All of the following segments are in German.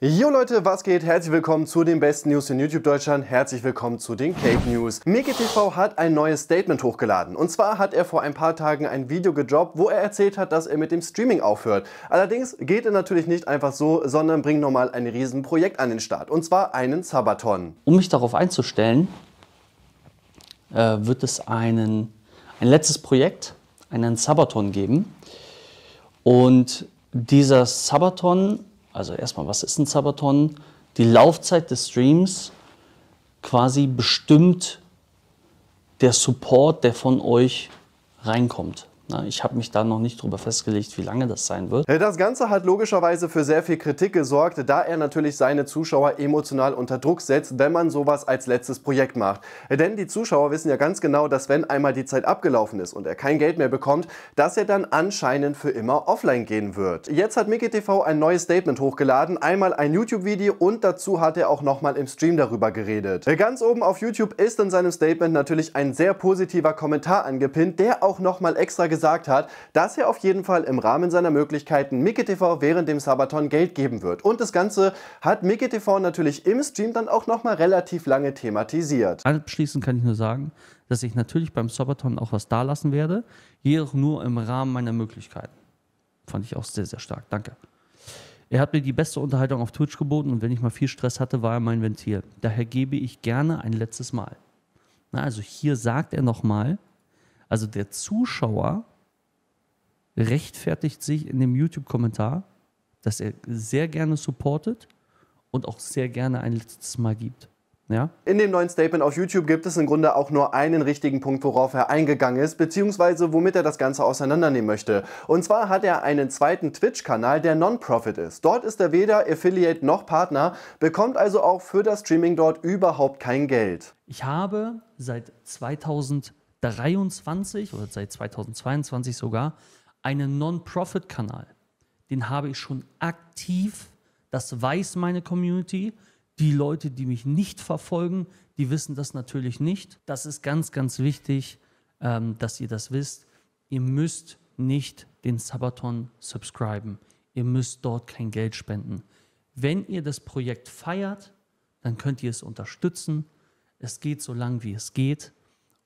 Jo Leute, was geht? Herzlich willkommen zu den besten News in YouTube Deutschland. Herzlich willkommen zu den Cake News. MikiTV hat ein neues Statement hochgeladen. Und zwar hat er vor ein paar Tagen ein Video gedroppt, wo er erzählt hat, dass er mit dem Streaming aufhört. Allerdings geht er natürlich nicht einfach so, sondern bringt nochmal ein Riesenprojekt an den Start. Und zwar einen Sabaton. Um mich darauf einzustellen, äh, wird es einen, ein letztes Projekt, einen Sabaton geben. Und dieser Sabaton also erstmal, was ist ein Sabaton? Die Laufzeit des Streams quasi bestimmt der Support, der von euch reinkommt. Ich habe mich da noch nicht drüber festgelegt, wie lange das sein wird. Das Ganze hat logischerweise für sehr viel Kritik gesorgt, da er natürlich seine Zuschauer emotional unter Druck setzt, wenn man sowas als letztes Projekt macht. Denn die Zuschauer wissen ja ganz genau, dass wenn einmal die Zeit abgelaufen ist und er kein Geld mehr bekommt, dass er dann anscheinend für immer offline gehen wird. Jetzt hat Mickey ein neues Statement hochgeladen, einmal ein YouTube-Video und dazu hat er auch nochmal im Stream darüber geredet. Ganz oben auf YouTube ist in seinem Statement natürlich ein sehr positiver Kommentar angepinnt, der auch nochmal extra gesagt hat, dass er auf jeden Fall im Rahmen seiner Möglichkeiten Mickey TV während dem Sabaton Geld geben wird. Und das Ganze hat Mickey TV natürlich im Stream dann auch nochmal relativ lange thematisiert. Abschließend kann ich nur sagen, dass ich natürlich beim Sabaton auch was dalassen werde, jedoch nur im Rahmen meiner Möglichkeiten. Fand ich auch sehr, sehr stark. Danke. Er hat mir die beste Unterhaltung auf Twitch geboten und wenn ich mal viel Stress hatte, war er mein Ventil. Daher gebe ich gerne ein letztes Mal. Na, also hier sagt er nochmal, also der Zuschauer rechtfertigt sich in dem YouTube-Kommentar, dass er sehr gerne supportet und auch sehr gerne ein letztes Mal gibt. Ja? In dem neuen Statement auf YouTube gibt es im Grunde auch nur einen richtigen Punkt, worauf er eingegangen ist, beziehungsweise womit er das Ganze auseinandernehmen möchte. Und zwar hat er einen zweiten Twitch-Kanal, der Non-Profit ist. Dort ist er weder Affiliate noch Partner, bekommt also auch für das Streaming dort überhaupt kein Geld. Ich habe seit 2000 23 oder seit 2022 sogar einen Non-Profit-Kanal. Den habe ich schon aktiv. Das weiß meine Community. Die Leute, die mich nicht verfolgen, die wissen das natürlich nicht. Das ist ganz, ganz wichtig, ähm, dass ihr das wisst. Ihr müsst nicht den Sabaton subscriben. Ihr müsst dort kein Geld spenden. Wenn ihr das Projekt feiert, dann könnt ihr es unterstützen. Es geht so lang, wie es geht.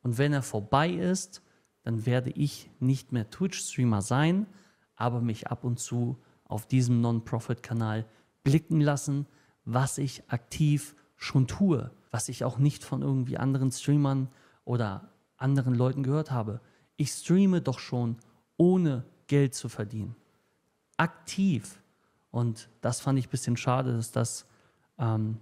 Und wenn er vorbei ist, dann werde ich nicht mehr Twitch-Streamer sein, aber mich ab und zu auf diesem Non-Profit-Kanal blicken lassen, was ich aktiv schon tue, was ich auch nicht von irgendwie anderen Streamern oder anderen Leuten gehört habe. Ich streame doch schon, ohne Geld zu verdienen. Aktiv. Und das fand ich ein bisschen schade, dass das ähm,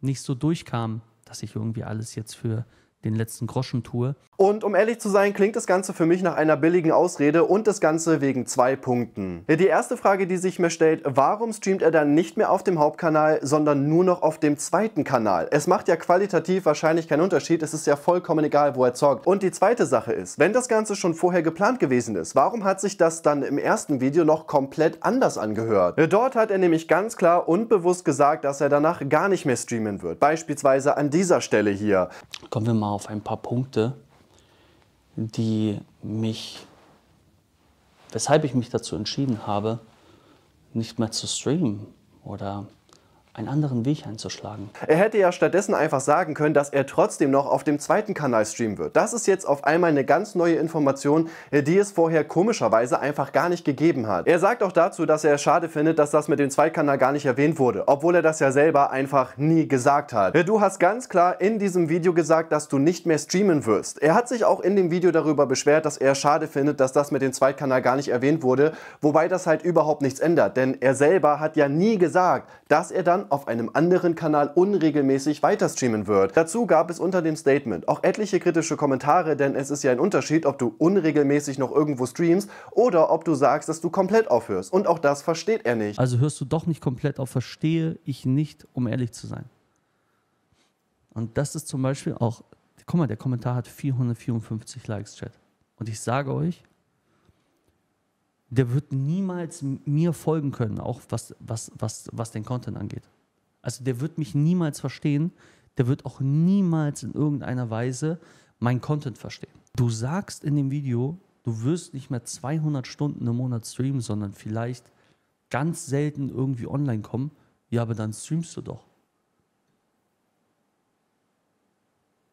nicht so durchkam, dass ich irgendwie alles jetzt für den letzten Groschen tue. Und um ehrlich zu sein, klingt das Ganze für mich nach einer billigen Ausrede und das Ganze wegen zwei Punkten. Die erste Frage, die sich mir stellt, warum streamt er dann nicht mehr auf dem Hauptkanal, sondern nur noch auf dem zweiten Kanal? Es macht ja qualitativ wahrscheinlich keinen Unterschied, es ist ja vollkommen egal, wo er zockt. Und die zweite Sache ist, wenn das Ganze schon vorher geplant gewesen ist, warum hat sich das dann im ersten Video noch komplett anders angehört? Dort hat er nämlich ganz klar und bewusst gesagt, dass er danach gar nicht mehr streamen wird. Beispielsweise an dieser Stelle hier. Kommen wir mal auf ein paar Punkte, die mich, weshalb ich mich dazu entschieden habe, nicht mehr zu streamen oder einen anderen Weg einzuschlagen. Er hätte ja stattdessen einfach sagen können, dass er trotzdem noch auf dem zweiten Kanal streamen wird. Das ist jetzt auf einmal eine ganz neue Information, äh, die es vorher komischerweise einfach gar nicht gegeben hat. Er sagt auch dazu, dass er es schade findet, dass das mit dem Zweitkanal gar nicht erwähnt wurde, obwohl er das ja selber einfach nie gesagt hat. Äh, du hast ganz klar in diesem Video gesagt, dass du nicht mehr streamen wirst. Er hat sich auch in dem Video darüber beschwert, dass er schade findet, dass das mit dem Zweitkanal gar nicht erwähnt wurde, wobei das halt überhaupt nichts ändert, denn er selber hat ja nie gesagt, dass er dann auf einem anderen Kanal unregelmäßig weiter streamen wird. Dazu gab es unter dem Statement auch etliche kritische Kommentare, denn es ist ja ein Unterschied, ob du unregelmäßig noch irgendwo streamst oder ob du sagst, dass du komplett aufhörst. Und auch das versteht er nicht. Also hörst du doch nicht komplett auf, verstehe ich nicht, um ehrlich zu sein. Und das ist zum Beispiel auch, guck mal, der Kommentar hat 454 Likes, Chat. Und ich sage euch, der wird niemals mir folgen können, auch was, was, was, was den Content angeht. Also der wird mich niemals verstehen, der wird auch niemals in irgendeiner Weise mein Content verstehen. Du sagst in dem Video, du wirst nicht mehr 200 Stunden im Monat streamen, sondern vielleicht ganz selten irgendwie online kommen. Ja, aber dann streamst du doch.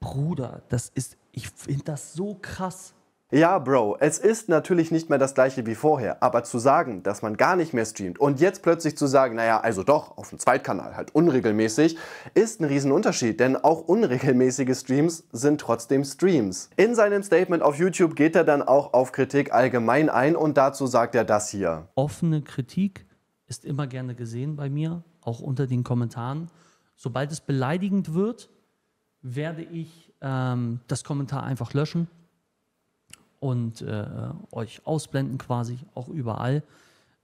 Bruder, das ist, ich finde das so krass. Ja, Bro, es ist natürlich nicht mehr das gleiche wie vorher, aber zu sagen, dass man gar nicht mehr streamt und jetzt plötzlich zu sagen, naja, also doch, auf dem Zweitkanal halt unregelmäßig, ist ein Riesenunterschied, denn auch unregelmäßige Streams sind trotzdem Streams. In seinem Statement auf YouTube geht er dann auch auf Kritik allgemein ein und dazu sagt er das hier. Offene Kritik ist immer gerne gesehen bei mir, auch unter den Kommentaren. Sobald es beleidigend wird, werde ich ähm, das Kommentar einfach löschen und äh, euch ausblenden quasi, auch überall.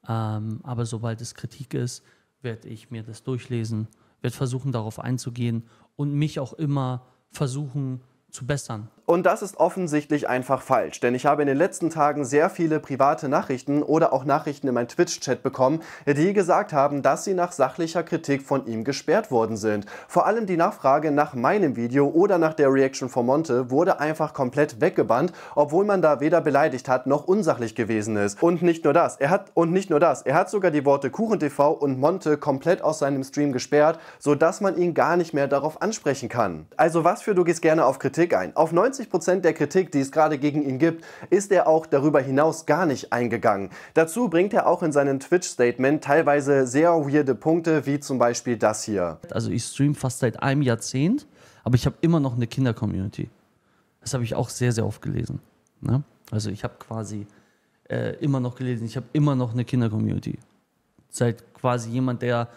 Ähm, aber sobald es Kritik ist, werde ich mir das durchlesen, werde versuchen, darauf einzugehen und mich auch immer versuchen zu bessern und das ist offensichtlich einfach falsch, denn ich habe in den letzten Tagen sehr viele private Nachrichten oder auch Nachrichten in meinem Twitch-Chat bekommen, die gesagt haben, dass sie nach sachlicher Kritik von ihm gesperrt worden sind. Vor allem die Nachfrage nach meinem Video oder nach der Reaction von Monte wurde einfach komplett weggebannt, obwohl man da weder beleidigt hat noch unsachlich gewesen ist. Und nicht nur das, er hat und nicht nur das, er hat sogar die Worte KuchenTV und Monte komplett aus seinem Stream gesperrt, sodass man ihn gar nicht mehr darauf ansprechen kann. Also was für du gehst gerne auf Kritik ein? Auf 90 90 Prozent der Kritik, die es gerade gegen ihn gibt, ist er auch darüber hinaus gar nicht eingegangen. Dazu bringt er auch in seinem Twitch-Statement teilweise sehr weirde Punkte, wie zum Beispiel das hier. Also ich stream fast seit einem Jahrzehnt, aber ich habe immer noch eine Kinder-Community. Das habe ich auch sehr, sehr oft gelesen. Ne? Also ich habe quasi äh, immer noch gelesen, ich habe immer noch eine Kinder-Community. Seit quasi jemand, der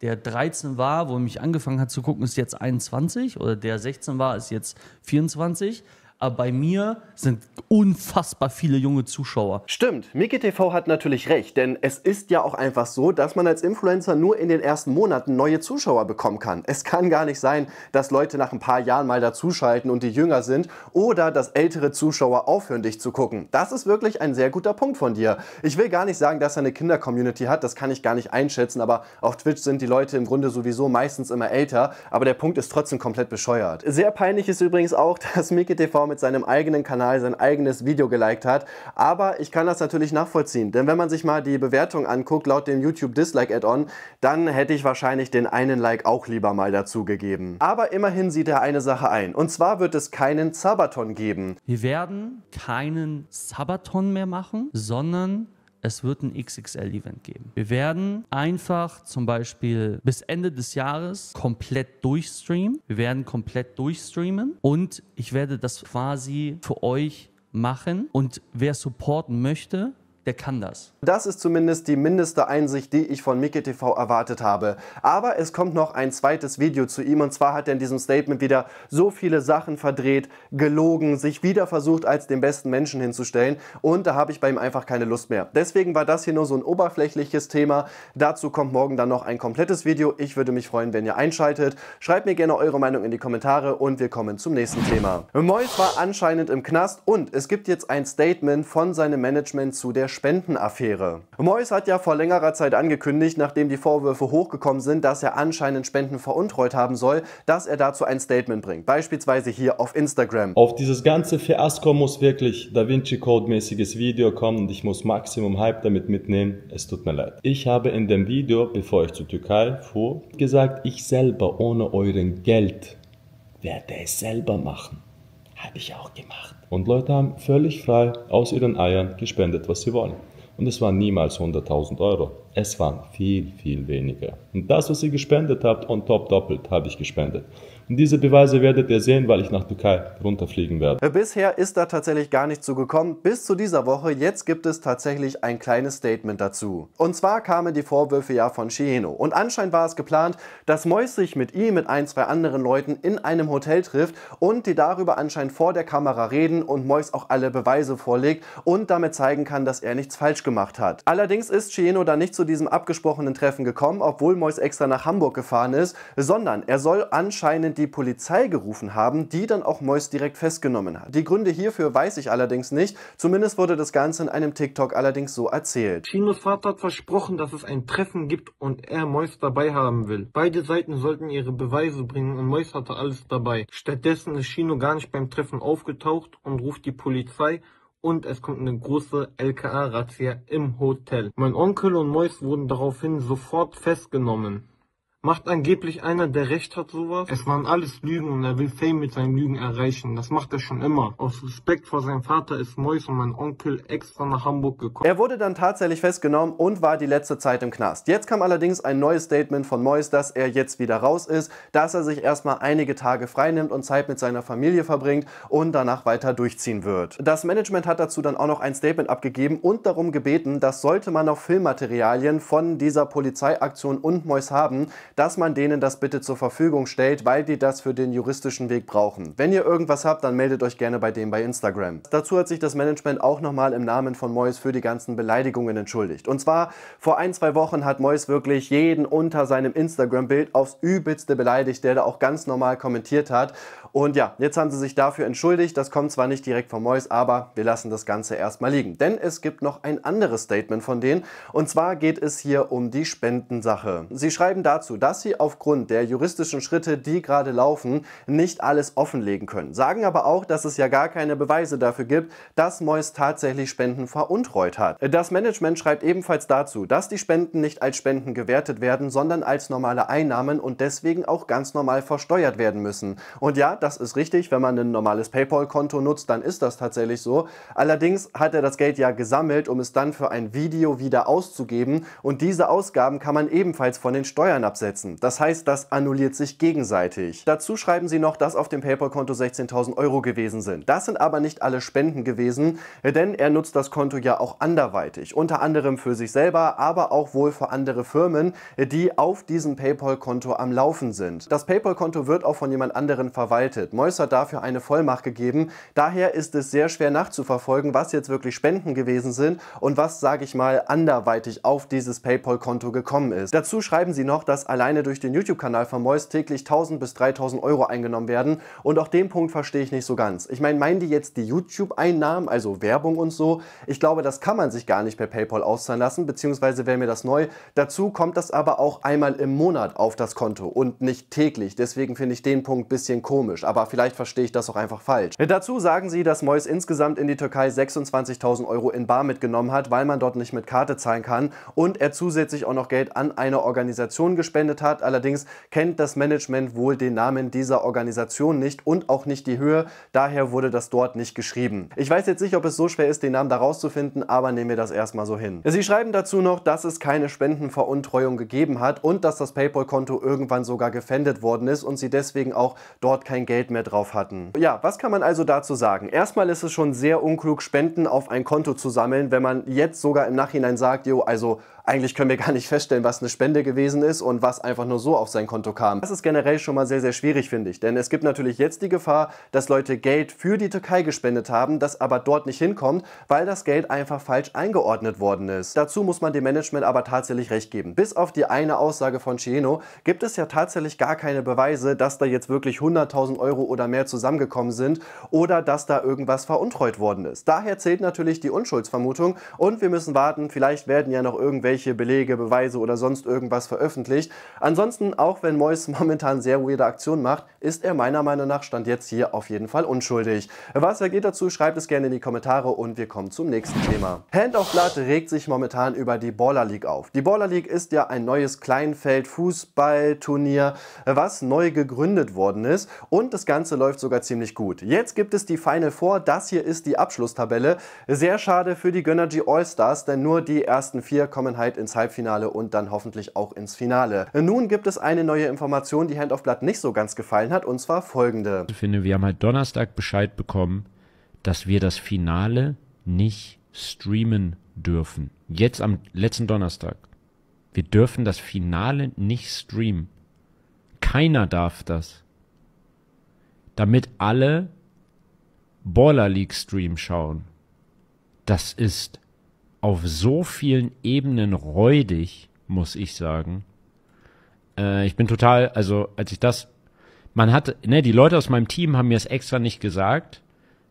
der 13 war, wo er mich angefangen hat zu gucken, ist jetzt 21 oder der 16 war, ist jetzt 24 aber bei mir sind unfassbar viele junge Zuschauer. Stimmt, MikiTV hat natürlich recht, denn es ist ja auch einfach so, dass man als Influencer nur in den ersten Monaten neue Zuschauer bekommen kann. Es kann gar nicht sein, dass Leute nach ein paar Jahren mal dazuschalten und die jünger sind oder dass ältere Zuschauer aufhören, dich zu gucken. Das ist wirklich ein sehr guter Punkt von dir. Ich will gar nicht sagen, dass er eine Kinder-Community hat, das kann ich gar nicht einschätzen, aber auf Twitch sind die Leute im Grunde sowieso meistens immer älter, aber der Punkt ist trotzdem komplett bescheuert. Sehr peinlich ist übrigens auch, dass MikiTV mit seinem eigenen Kanal sein eigenes Video geliked hat. Aber ich kann das natürlich nachvollziehen, denn wenn man sich mal die Bewertung anguckt laut dem YouTube Dislike Add-on, dann hätte ich wahrscheinlich den einen Like auch lieber mal dazu gegeben. Aber immerhin sieht er eine Sache ein und zwar wird es keinen Sabaton geben. Wir werden keinen Sabaton mehr machen, sondern es wird ein XXL-Event geben. Wir werden einfach zum Beispiel bis Ende des Jahres komplett durchstreamen. Wir werden komplett durchstreamen und ich werde das quasi für euch machen. Und wer supporten möchte, der kann das. Das ist zumindest die mindeste Einsicht, die ich von Mickey TV erwartet habe. Aber es kommt noch ein zweites Video zu ihm und zwar hat er in diesem Statement wieder so viele Sachen verdreht, gelogen, sich wieder versucht als den besten Menschen hinzustellen und da habe ich bei ihm einfach keine Lust mehr. Deswegen war das hier nur so ein oberflächliches Thema. Dazu kommt morgen dann noch ein komplettes Video. Ich würde mich freuen, wenn ihr einschaltet. Schreibt mir gerne eure Meinung in die Kommentare und wir kommen zum nächsten Thema. Mois war anscheinend im Knast und es gibt jetzt ein Statement von seinem Management zu der Spendenaffäre. Mois hat ja vor längerer Zeit angekündigt, nachdem die Vorwürfe hochgekommen sind, dass er anscheinend Spenden veruntreut haben soll, dass er dazu ein Statement bringt. Beispielsweise hier auf Instagram. Auf dieses ganze Fiasko muss wirklich Da Vinci Code-mäßiges Video kommen und ich muss Maximum Hype damit mitnehmen. Es tut mir leid. Ich habe in dem Video, bevor ich zur Türkei fuhr, gesagt, ich selber ohne euren Geld werde es selber machen. Habe ich auch gemacht. Und Leute haben völlig frei aus ihren Eiern gespendet, was sie wollen. Und es waren niemals 100.000 Euro. Es waren viel, viel weniger. Und das, was ihr gespendet habt, on top doppelt, habe ich gespendet. Und diese Beweise werdet ihr sehen, weil ich nach Türkei runterfliegen werde. Bisher ist da tatsächlich gar nicht zu gekommen, bis zu dieser Woche. Jetzt gibt es tatsächlich ein kleines Statement dazu. Und zwar kamen die Vorwürfe ja von Shiheno. Und anscheinend war es geplant, dass Mois sich mit ihm, mit ein, zwei anderen Leuten in einem Hotel trifft und die darüber anscheinend vor der Kamera reden und Mois auch alle Beweise vorlegt und damit zeigen kann, dass er nichts falsch gemacht hat. Allerdings ist Shiheno da nicht zu diesem abgesprochenen Treffen gekommen, obwohl Mois extra nach Hamburg gefahren ist, sondern er soll anscheinend die Polizei gerufen haben, die dann auch Mois direkt festgenommen hat. Die Gründe hierfür weiß ich allerdings nicht, zumindest wurde das Ganze in einem TikTok allerdings so erzählt. Chinos Vater hat versprochen, dass es ein Treffen gibt und er Mois dabei haben will. Beide Seiten sollten ihre Beweise bringen und Mois hatte alles dabei. Stattdessen ist Chino gar nicht beim Treffen aufgetaucht und ruft die Polizei und es kommt eine große LKA-Razzia im Hotel. Mein Onkel und Mois wurden daraufhin sofort festgenommen. Macht angeblich einer, der Recht hat, sowas? Es waren alles Lügen und er will Fame mit seinen Lügen erreichen. Das macht er schon immer. Aus Respekt vor seinem Vater ist Mois und mein Onkel extra nach Hamburg gekommen. Er wurde dann tatsächlich festgenommen und war die letzte Zeit im Knast. Jetzt kam allerdings ein neues Statement von Mois, dass er jetzt wieder raus ist, dass er sich erstmal einige Tage freinimmt und Zeit mit seiner Familie verbringt und danach weiter durchziehen wird. Das Management hat dazu dann auch noch ein Statement abgegeben und darum gebeten, dass sollte man noch Filmmaterialien von dieser Polizeiaktion und Mois haben, dass man denen das bitte zur Verfügung stellt, weil die das für den juristischen Weg brauchen. Wenn ihr irgendwas habt, dann meldet euch gerne bei dem bei Instagram. Dazu hat sich das Management auch nochmal im Namen von Mois für die ganzen Beleidigungen entschuldigt. Und zwar vor ein, zwei Wochen hat Mois wirklich jeden unter seinem Instagram-Bild aufs übelste beleidigt, der da auch ganz normal kommentiert hat. Und ja, jetzt haben sie sich dafür entschuldigt. Das kommt zwar nicht direkt von Mois, aber wir lassen das Ganze erstmal liegen. Denn es gibt noch ein anderes Statement von denen. Und zwar geht es hier um die Spendensache. Sie schreiben dazu, dass sie aufgrund der juristischen Schritte, die gerade laufen, nicht alles offenlegen können. Sagen aber auch, dass es ja gar keine Beweise dafür gibt, dass Mois tatsächlich Spenden veruntreut hat. Das Management schreibt ebenfalls dazu, dass die Spenden nicht als Spenden gewertet werden, sondern als normale Einnahmen und deswegen auch ganz normal versteuert werden müssen. Und ja, das ist richtig. Wenn man ein normales PayPal-Konto nutzt, dann ist das tatsächlich so. Allerdings hat er das Geld ja gesammelt, um es dann für ein Video wieder auszugeben. Und diese Ausgaben kann man ebenfalls von den Steuern absetzen. Das heißt, das annulliert sich gegenseitig. Dazu schreiben sie noch, dass auf dem PayPal-Konto 16.000 Euro gewesen sind. Das sind aber nicht alle Spenden gewesen, denn er nutzt das Konto ja auch anderweitig. Unter anderem für sich selber, aber auch wohl für andere Firmen, die auf diesem PayPal-Konto am Laufen sind. Das PayPal-Konto wird auch von jemand anderen verwaltet gestaltet. Meuss hat dafür eine Vollmacht gegeben. Daher ist es sehr schwer nachzuverfolgen, was jetzt wirklich Spenden gewesen sind und was, sage ich mal, anderweitig auf dieses PayPal-Konto gekommen ist. Dazu schreiben sie noch, dass alleine durch den YouTube-Kanal von Meuss täglich 1000 bis 3000 Euro eingenommen werden. Und auch den Punkt verstehe ich nicht so ganz. Ich meine, meinen die jetzt die YouTube-Einnahmen, also Werbung und so? Ich glaube, das kann man sich gar nicht per PayPal auszahlen lassen, beziehungsweise wäre mir das neu. Dazu kommt das aber auch einmal im Monat auf das Konto und nicht täglich. Deswegen finde ich den Punkt ein bisschen komisch komisch, aber vielleicht verstehe ich das auch einfach falsch. Dazu sagen sie, dass Mois insgesamt in die Türkei 26.000 Euro in Bar mitgenommen hat, weil man dort nicht mit Karte zahlen kann und er zusätzlich auch noch Geld an eine Organisation gespendet hat. Allerdings kennt das Management wohl den Namen dieser Organisation nicht und auch nicht die Höhe, daher wurde das dort nicht geschrieben. Ich weiß jetzt nicht, ob es so schwer ist, den Namen da rauszufinden, aber nehmen wir das erstmal so hin. Sie schreiben dazu noch, dass es keine Spendenveruntreuung gegeben hat und dass das Paypal-Konto irgendwann sogar gefändet worden ist und sie deswegen auch dort kein Geld mehr drauf hatten. Ja, was kann man also dazu sagen? Erstmal ist es schon sehr unklug, Spenden auf ein Konto zu sammeln, wenn man jetzt sogar im Nachhinein sagt, jo, also eigentlich können wir gar nicht feststellen, was eine Spende gewesen ist und was einfach nur so auf sein Konto kam. Das ist generell schon mal sehr, sehr schwierig, finde ich. Denn es gibt natürlich jetzt die Gefahr, dass Leute Geld für die Türkei gespendet haben, das aber dort nicht hinkommt, weil das Geld einfach falsch eingeordnet worden ist. Dazu muss man dem Management aber tatsächlich recht geben. Bis auf die eine Aussage von Chieno gibt es ja tatsächlich gar keine Beweise, dass da jetzt wirklich 100.000 Euro oder mehr zusammengekommen sind oder dass da irgendwas veruntreut worden ist. Daher zählt natürlich die Unschuldsvermutung und wir müssen warten, vielleicht werden ja noch irgendwelche Vergleiche, Belege, Beweise oder sonst irgendwas veröffentlicht. Ansonsten, auch wenn Mois momentan sehr weirde Aktionen macht, ist er meiner Meinung nach Stand jetzt hier auf jeden Fall unschuldig. Was er geht dazu, schreibt es gerne in die Kommentare und wir kommen zum nächsten Thema. Hand of Blood regt sich momentan über die Baller League auf. Die Baller League ist ja ein neues Kleinfeld-Fußballturnier, was neu gegründet worden ist und das Ganze läuft sogar ziemlich gut. Jetzt gibt es die Final Four, das hier ist die Abschlusstabelle. Sehr schade für die Gönnergy All-Stars, denn nur die ersten vier kommen Einheit ins Halbfinale und dann hoffentlich auch ins Finale. Nun gibt es eine neue Information, die Hand of Blood nicht so ganz gefallen hat, und zwar folgende. Ich finde, wir haben halt Donnerstag Bescheid bekommen, dass wir das Finale nicht streamen dürfen. Jetzt am letzten Donnerstag. Wir dürfen das Finale nicht streamen. Keiner darf das. Damit alle Baller League Stream schauen. Das ist auf so vielen Ebenen räudig, muss ich sagen. Äh, ich bin total, also als ich das, man hatte, ne, die Leute aus meinem Team haben mir es extra nicht gesagt,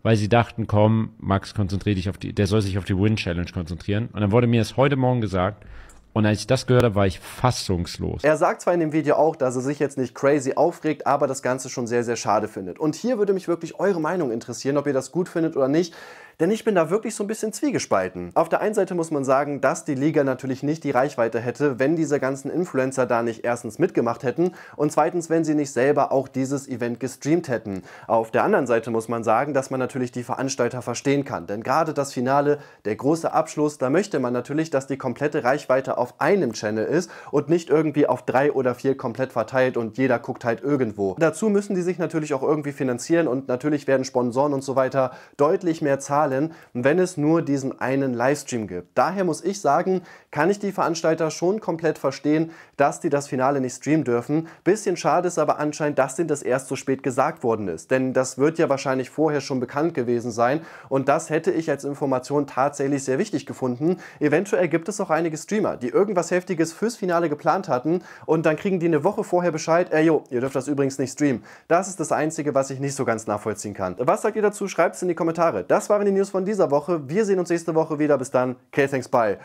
weil sie dachten, komm, Max, konzentrier dich auf die, der soll sich auf die Win Challenge konzentrieren. Und dann wurde mir das heute Morgen gesagt. Und als ich das gehört habe, war ich fassungslos. Er sagt zwar in dem Video auch, dass er sich jetzt nicht crazy aufregt, aber das Ganze schon sehr, sehr schade findet. Und hier würde mich wirklich eure Meinung interessieren, ob ihr das gut findet oder nicht. Denn ich bin da wirklich so ein bisschen zwiegespalten. Auf der einen Seite muss man sagen, dass die Liga natürlich nicht die Reichweite hätte, wenn diese ganzen Influencer da nicht erstens mitgemacht hätten und zweitens, wenn sie nicht selber auch dieses Event gestreamt hätten. Auf der anderen Seite muss man sagen, dass man natürlich die Veranstalter verstehen kann. Denn gerade das Finale, der große Abschluss, da möchte man natürlich, dass die komplette Reichweite auf einem Channel ist und nicht irgendwie auf drei oder vier komplett verteilt und jeder guckt halt irgendwo. Dazu müssen die sich natürlich auch irgendwie finanzieren und natürlich werden Sponsoren und so weiter deutlich mehr zahlen zahlen, wenn es nur diesen einen Livestream gibt. Daher muss ich sagen, kann ich die Veranstalter schon komplett verstehen, dass die das Finale nicht streamen dürfen. Bisschen schade ist aber anscheinend, dass denen das erst so spät gesagt worden ist, denn das wird ja wahrscheinlich vorher schon bekannt gewesen sein und das hätte ich als Information tatsächlich sehr wichtig gefunden. Eventuell gibt es auch einige Streamer, die irgendwas Heftiges fürs Finale geplant hatten und dann kriegen die eine Woche vorher Bescheid, ey yo, ihr dürft das übrigens nicht streamen. Das ist das Einzige, was ich nicht so ganz nachvollziehen kann. Was sagt ihr dazu? Schreibt es in die Kommentare. Das waren die News von dieser Woche. Wir sehen uns nächste Woche wieder. Bis dann. Okay, thanks, bye.